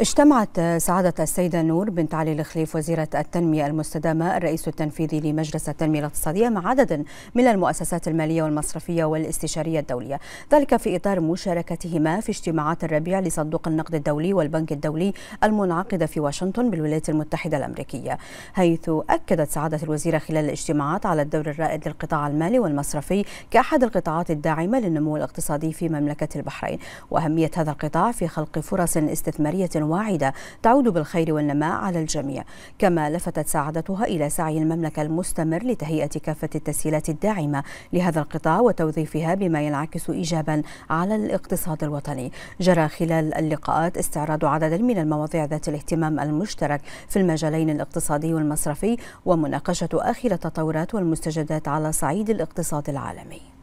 اجتمعت سعادة السيدة نور بنت علي الخليف وزيرة التنمية المستدامة الرئيس التنفيذي لمجلس التنمية الاقتصادية مع عدد من المؤسسات المالية والمصرفية والاستشارية الدولية ذلك في إطار مشاركتهما في اجتماعات الربيع لصندوق النقد الدولي والبنك الدولي المنعقدة في واشنطن بالولايات المتحدة الأمريكية حيث أكدت سعادة الوزيرة خلال الاجتماعات على الدور الرائد للقطاع المالي والمصرفي كأحد القطاعات الداعمة للنمو الاقتصادي في مملكة البحرين وأهمية هذا القطاع في خلق فرص استثمارية واعدة تعود بالخير والنماء على الجميع كما لفتت سعادتها إلى سعي المملكة المستمر لتهيئة كافة التسهيلات الداعمة لهذا القطاع وتوظيفها بما ينعكس إيجابا على الاقتصاد الوطني جرى خلال اللقاءات استعراض عدد من المواضيع ذات الاهتمام المشترك في المجالين الاقتصادي والمصرفي ومناقشة آخر التطورات والمستجدات على صعيد الاقتصاد العالمي